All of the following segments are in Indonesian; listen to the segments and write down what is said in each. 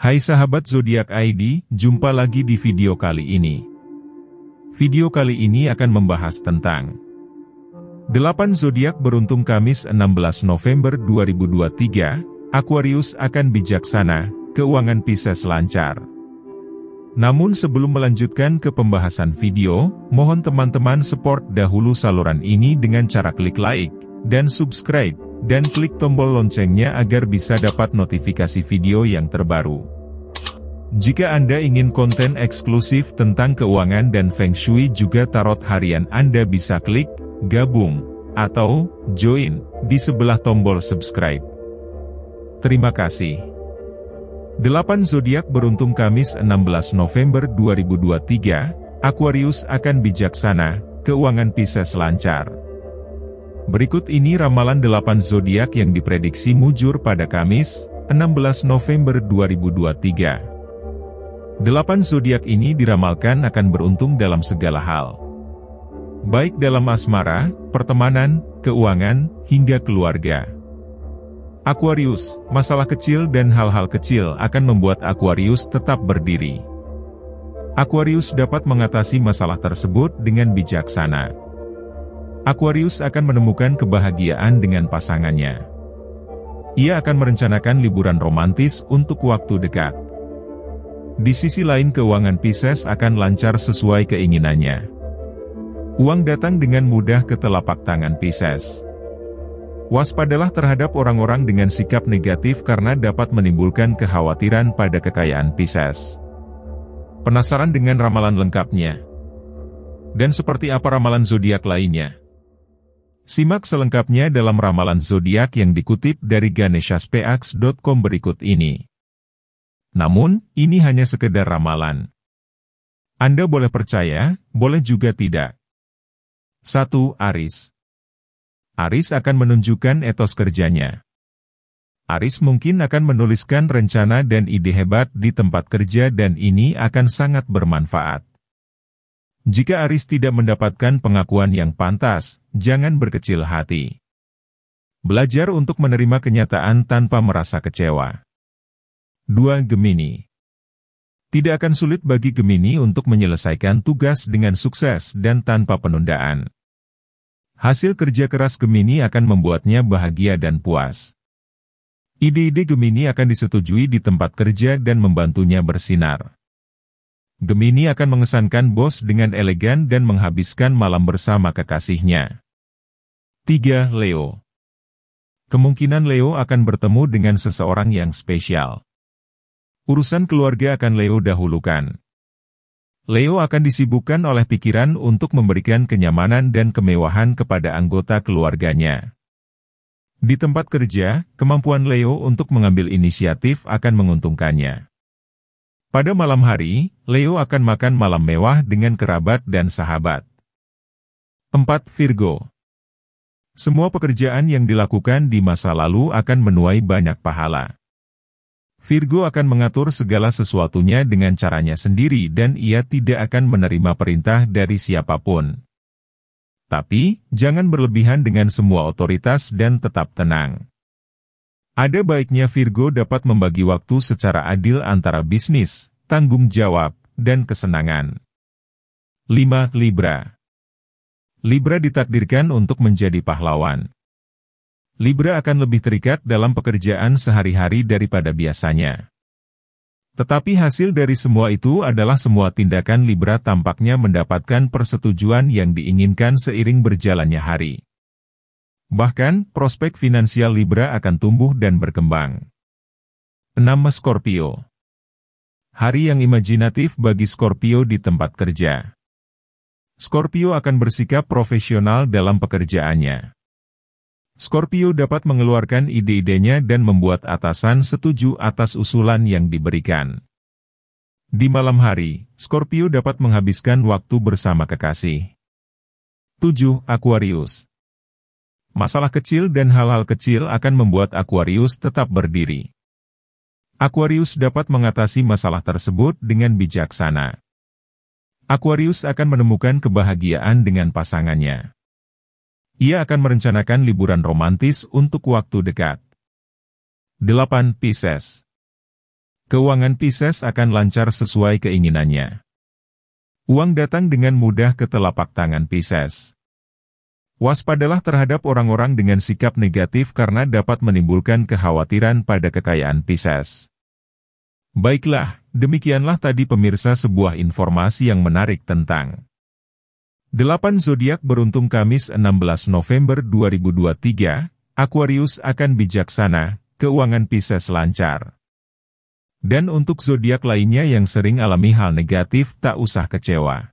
Hai sahabat zodiak ID, jumpa lagi di video kali ini. Video kali ini akan membahas tentang 8 zodiak beruntung Kamis 16 November 2023, Aquarius akan bijaksana, keuangan Pisces lancar. Namun sebelum melanjutkan ke pembahasan video, mohon teman-teman support dahulu saluran ini dengan cara klik like dan subscribe dan klik tombol loncengnya agar bisa dapat notifikasi video yang terbaru. Jika Anda ingin konten eksklusif tentang keuangan dan Feng Shui juga tarot harian Anda bisa klik, gabung, atau join, di sebelah tombol subscribe. Terima kasih. 8 zodiak beruntung Kamis 16 November 2023, Aquarius akan bijaksana, keuangan Pisces lancar. Berikut ini ramalan 8 zodiak yang diprediksi mujur pada Kamis, 16 November 2023. 8 zodiak ini diramalkan akan beruntung dalam segala hal. Baik dalam asmara, pertemanan, keuangan, hingga keluarga. Aquarius, masalah kecil dan hal-hal kecil akan membuat Aquarius tetap berdiri. Aquarius dapat mengatasi masalah tersebut dengan bijaksana. Aquarius akan menemukan kebahagiaan dengan pasangannya. Ia akan merencanakan liburan romantis untuk waktu dekat. Di sisi lain keuangan Pisces akan lancar sesuai keinginannya. Uang datang dengan mudah ke telapak tangan Pisces. Waspadalah terhadap orang-orang dengan sikap negatif karena dapat menimbulkan kekhawatiran pada kekayaan Pisces. Penasaran dengan ramalan lengkapnya? Dan seperti apa ramalan zodiak lainnya? Simak selengkapnya dalam ramalan zodiak yang dikutip dari ganeshaspeaks.com berikut ini. Namun, ini hanya sekedar ramalan. Anda boleh percaya, boleh juga tidak. 1. Aris Aris akan menunjukkan etos kerjanya. Aris mungkin akan menuliskan rencana dan ide hebat di tempat kerja dan ini akan sangat bermanfaat. Jika Aris tidak mendapatkan pengakuan yang pantas, jangan berkecil hati. Belajar untuk menerima kenyataan tanpa merasa kecewa. 2. Gemini Tidak akan sulit bagi Gemini untuk menyelesaikan tugas dengan sukses dan tanpa penundaan. Hasil kerja keras Gemini akan membuatnya bahagia dan puas. Ide-ide Gemini akan disetujui di tempat kerja dan membantunya bersinar. Gemini akan mengesankan bos dengan elegan dan menghabiskan malam bersama kekasihnya. 3. Leo Kemungkinan Leo akan bertemu dengan seseorang yang spesial. Urusan keluarga akan Leo dahulukan. Leo akan disibukkan oleh pikiran untuk memberikan kenyamanan dan kemewahan kepada anggota keluarganya. Di tempat kerja, kemampuan Leo untuk mengambil inisiatif akan menguntungkannya. Pada malam hari, Leo akan makan malam mewah dengan kerabat dan sahabat. 4. Virgo Semua pekerjaan yang dilakukan di masa lalu akan menuai banyak pahala. Virgo akan mengatur segala sesuatunya dengan caranya sendiri dan ia tidak akan menerima perintah dari siapapun. Tapi, jangan berlebihan dengan semua otoritas dan tetap tenang. Ada baiknya Virgo dapat membagi waktu secara adil antara bisnis, tanggung jawab, dan kesenangan. 5. Libra Libra ditakdirkan untuk menjadi pahlawan. Libra akan lebih terikat dalam pekerjaan sehari-hari daripada biasanya. Tetapi hasil dari semua itu adalah semua tindakan Libra tampaknya mendapatkan persetujuan yang diinginkan seiring berjalannya hari. Bahkan, prospek finansial Libra akan tumbuh dan berkembang. 6. Scorpio Hari yang imajinatif bagi Scorpio di tempat kerja. Scorpio akan bersikap profesional dalam pekerjaannya. Scorpio dapat mengeluarkan ide-idenya dan membuat atasan setuju atas usulan yang diberikan. Di malam hari, Scorpio dapat menghabiskan waktu bersama kekasih. 7. Aquarius Masalah kecil dan hal-hal kecil akan membuat Aquarius tetap berdiri. Aquarius dapat mengatasi masalah tersebut dengan bijaksana. Aquarius akan menemukan kebahagiaan dengan pasangannya. Ia akan merencanakan liburan romantis untuk waktu dekat. 8. Pisces Keuangan Pisces akan lancar sesuai keinginannya. Uang datang dengan mudah ke telapak tangan Pisces. Waspadalah terhadap orang-orang dengan sikap negatif karena dapat menimbulkan kekhawatiran pada kekayaan Pisces. Baiklah, demikianlah tadi pemirsa sebuah informasi yang menarik tentang 8 zodiak beruntung Kamis 16 November 2023, Aquarius akan bijaksana, keuangan Pisces lancar. Dan untuk zodiak lainnya yang sering alami hal negatif tak usah kecewa.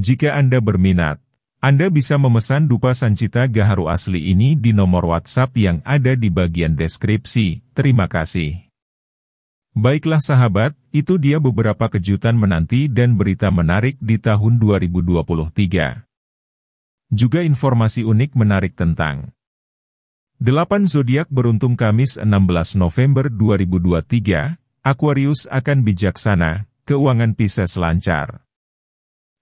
jika Anda berminat, Anda bisa memesan dupa sancita gaharu asli ini di nomor WhatsApp yang ada di bagian deskripsi. Terima kasih. Baiklah sahabat, itu dia beberapa kejutan menanti dan berita menarik di tahun 2023. Juga informasi unik menarik tentang 8 zodiak beruntung Kamis 16 November 2023, Aquarius akan bijaksana, keuangan Pisces lancar.